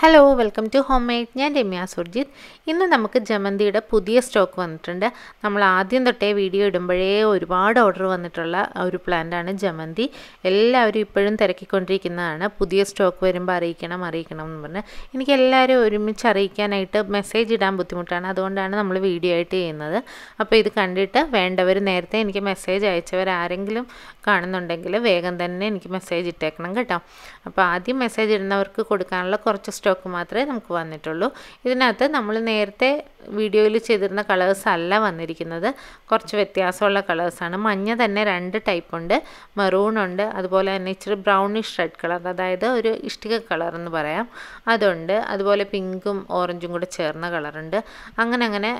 hello welcome to home made ഞാൻ രമ്യ സുർജിത്ത് ഇന്ന് നമുക്ക് ജമന്തിയുടെ പുതിയ സ്റ്റോക്ക് വന്നിട്ടുണ്ട് നമ്മൾ ആദ്യം തൊട്ടേ വീഡിയോ ഇടുമ്പോഴേ ഒരുപാട് ഓർഡർ വന്നിട്ടുള്ള ഒരു പ്ലാന്റാണ് ജമന്തി എല്ലാവരും ഇപ്പോഴും തിരക്കിക്കൊണ്ടിരിക്കുന്നതാണ് പുതിയ സ്റ്റോക്ക് വരുമ്പോൾ അറിയിക്കണം അറിയിക്കണം എന്ന് പറഞ്ഞ് എനിക്ക് എല്ലാവരും ഒരുമിച്ച് അറിയിക്കാനായിട്ട് മെസ്സേജ് ഇടാൻ ബുദ്ധിമുട്ടാണ് അതുകൊണ്ടാണ് നമ്മൾ വീഡിയോ ആയിട്ട് ചെയ്യുന്നത് അപ്പോൾ ഇത് കണ്ടിട്ട് വേണ്ടവർ നേരത്തെ എനിക്ക് മെസ്സേജ് അയച്ചവർ ആരെങ്കിലും കാണുന്നുണ്ടെങ്കിൽ വേഗം തന്നെ എനിക്ക് മെസ്സേജ് ഇട്ടേക്കണം കേട്ടോ അപ്പോൾ ആദ്യം മെസ്സേജ് ഇടുന്നവർക്ക് കൊടുക്കാനുള്ള കുറച്ച് സ്റ്റോക്ക് മാത്രമേ നമുക്ക് വന്നിട്ടുള്ളൂ ഇതിനകത്ത് നമ്മൾ നേരത്തെ വീഡിയോയിൽ ചെയ്തിരുന്ന കളേഴ്സ് അല്ല വന്നിരിക്കുന്നത് കുറച്ച് വ്യത്യാസമുള്ള കളേഴ്സാണ് മഞ്ഞ തന്നെ രണ്ട് ടൈപ്പ് ഉണ്ട് മെറൂൺ ഉണ്ട് അതുപോലെ തന്നെ ഇച്ചിരി ബ്രൗണിഷ് റെഡ് കളർ അതായത് ഒരു ഇഷ്ടിക കളർ എന്ന് പറയാം അതുണ്ട് അതുപോലെ പിങ്കും ഓറഞ്ചും കൂടെ ചേർന്ന കളറുണ്ട് അങ്ങനെ അങ്ങനെ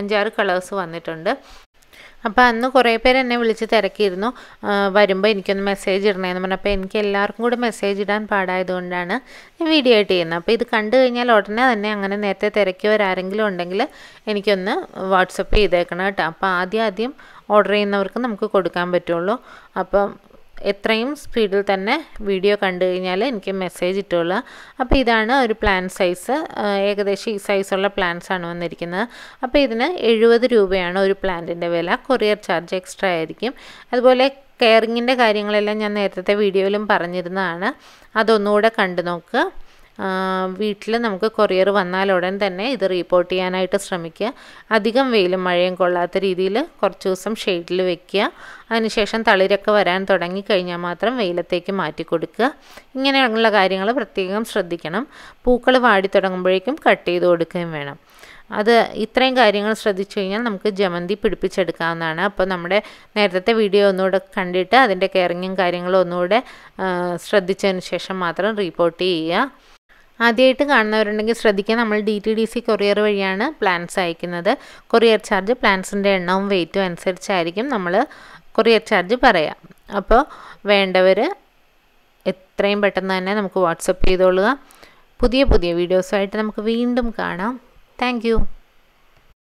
അഞ്ചാറ് കളേഴ്സ് വന്നിട്ടുണ്ട് അപ്പോൾ അന്ന് കുറേ പേര് എന്നെ വിളിച്ച് തിരക്കിയിരുന്നു വരുമ്പോൾ എനിക്കൊന്ന് മെസ്സേജ് ഇടണമെന്ന് പറഞ്ഞപ്പോൾ എനിക്ക് എല്ലാവർക്കും കൂടി മെസ്സേജ് ഇടാൻ പാടായതുകൊണ്ടാണ് ഞാൻ വീഡിയോ ആയിട്ട് ചെയ്യുന്നത് അപ്പോൾ ഇത് കണ്ടു കഴിഞ്ഞാൽ ഉടനെ തന്നെ അങ്ങനെ നേരത്തെ തിരക്കിയവരാരെങ്കിലും ഉണ്ടെങ്കിൽ എനിക്കൊന്ന് വാട്സപ്പ് ചെയ്തേക്കണം കേട്ടോ അപ്പോൾ ആദ്യം ആദ്യം ഓർഡർ ചെയ്യുന്നവർക്ക് നമുക്ക് കൊടുക്കാൻ പറ്റുള്ളൂ അപ്പം എത്രയും സ്പീഡിൽ തന്നെ വീഡിയോ കണ്ടു കഴിഞ്ഞാൽ എനിക്ക് മെസ്സേജ് ഇട്ടുള്ള അപ്പോൾ ഇതാണ് ഒരു പ്ലാൻ സൈസ് ഏകദേശം ഈ സൈസുള്ള ആണ് വന്നിരിക്കുന്നത് അപ്പോൾ ഇതിന് എഴുപത് രൂപയാണ് ഒരു പ്ലാന്റിൻ്റെ വില കൊറിയർ ചാർജ് എക്സ്ട്രാ ആയിരിക്കും അതുപോലെ കെയറിങ്ങിൻ്റെ കാര്യങ്ങളെല്ലാം ഞാൻ നേരത്തെ വീഡിയോയിലും പറഞ്ഞിരുന്നതാണ് അതൊന്നുകൂടെ കണ്ടു നോക്കുക വീട്ടിൽ നമുക്ക് കൊറിയർ വന്നാൽ ഉടൻ തന്നെ ഇത് റീപ്പോർട്ട് ചെയ്യാനായിട്ട് ശ്രമിക്കുക അധികം വെയിലും മഴയും കൊള്ളാത്ത രീതിയിൽ കുറച്ച് ദിവസം ഷെയ്ഡിൽ വെക്കുക അതിനുശേഷം തളിരൊക്കെ വരാൻ തുടങ്ങി കഴിഞ്ഞാൽ മാത്രം വെയിലത്തേക്ക് മാറ്റി കൊടുക്കുക ഇങ്ങനെയുള്ള കാര്യങ്ങൾ പ്രത്യേകം ശ്രദ്ധിക്കണം പൂക്കൾ വാടി തുടങ്ങുമ്പോഴേക്കും കട്ട് ചെയ്ത് കൊടുക്കുകയും വേണം അത് ഇത്രയും കാര്യങ്ങൾ ശ്രദ്ധിച്ചു കഴിഞ്ഞാൽ നമുക്ക് ജമന്തി പിടിപ്പിച്ചെടുക്കാവുന്നതാണ് അപ്പോൾ നമ്മുടെ നേരത്തെ വീഡിയോ ഒന്നുകൂടെ കണ്ടിട്ട് അതിൻ്റെ കെയറിങ്ങും കാര്യങ്ങളും ഒന്നുകൂടെ ശ്രദ്ധിച്ചതിന് ശേഷം മാത്രം റിപ്പോർട്ട് ചെയ്യുക ആദ്യമായിട്ട് കാണുന്നവരുണ്ടെങ്കിൽ ശ്രദ്ധിക്കുക നമ്മൾ D T D C courier വഴിയാണ് പ്ലാൻസ് അയക്കുന്നത് കൊറിയർ ചാർജ് പ്ലാൻസിൻ്റെ എണ്ണവും വെയിറ്റും അനുസരിച്ചായിരിക്കും നമ്മൾ കൊറിയർ ചാർജ് പറയാം അപ്പോൾ വേണ്ടവർ എത്രയും പെട്ടെന്ന് തന്നെ നമുക്ക് വാട്സപ്പ് ചെയ്തോളുക പുതിയ പുതിയ വീഡിയോസുമായിട്ട് നമുക്ക് വീണ്ടും കാണാം താങ്ക്